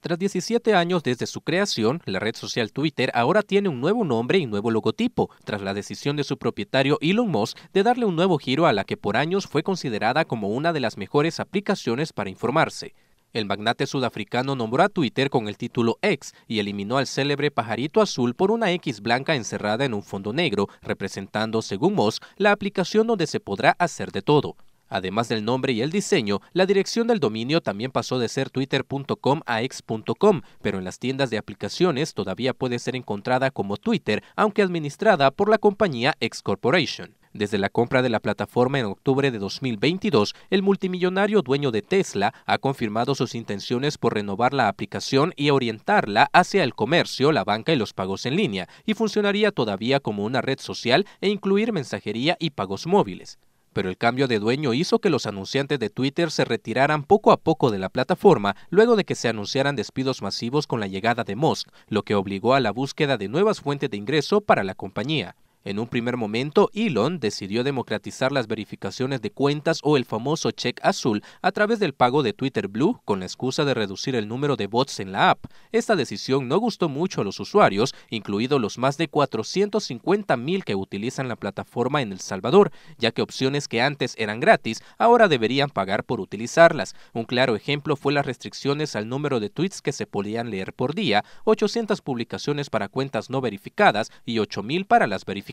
Tras 17 años desde su creación, la red social Twitter ahora tiene un nuevo nombre y nuevo logotipo, tras la decisión de su propietario Elon Musk de darle un nuevo giro a la que por años fue considerada como una de las mejores aplicaciones para informarse. El magnate sudafricano nombró a Twitter con el título X y eliminó al célebre pajarito azul por una X blanca encerrada en un fondo negro, representando, según Musk, la aplicación donde se podrá hacer de todo. Además del nombre y el diseño, la dirección del dominio también pasó de ser twitter.com a ex.com, pero en las tiendas de aplicaciones todavía puede ser encontrada como Twitter, aunque administrada por la compañía X Corporation. Desde la compra de la plataforma en octubre de 2022, el multimillonario dueño de Tesla ha confirmado sus intenciones por renovar la aplicación y orientarla hacia el comercio, la banca y los pagos en línea, y funcionaría todavía como una red social e incluir mensajería y pagos móviles pero el cambio de dueño hizo que los anunciantes de Twitter se retiraran poco a poco de la plataforma luego de que se anunciaran despidos masivos con la llegada de Musk, lo que obligó a la búsqueda de nuevas fuentes de ingreso para la compañía. En un primer momento, Elon decidió democratizar las verificaciones de cuentas o el famoso check azul a través del pago de Twitter Blue con la excusa de reducir el número de bots en la app. Esta decisión no gustó mucho a los usuarios, incluidos los más de 450 mil que utilizan la plataforma en El Salvador, ya que opciones que antes eran gratis ahora deberían pagar por utilizarlas. Un claro ejemplo fue las restricciones al número de tweets que se podían leer por día, 800 publicaciones para cuentas no verificadas y 8 para las verificaciones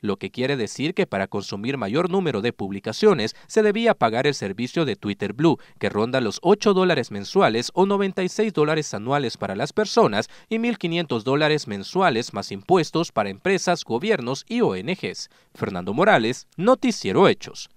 lo que quiere decir que para consumir mayor número de publicaciones se debía pagar el servicio de Twitter Blue, que ronda los 8 dólares mensuales o 96 dólares anuales para las personas y 1.500 dólares mensuales más impuestos para empresas, gobiernos y ONGs. Fernando Morales, Noticiero Hechos.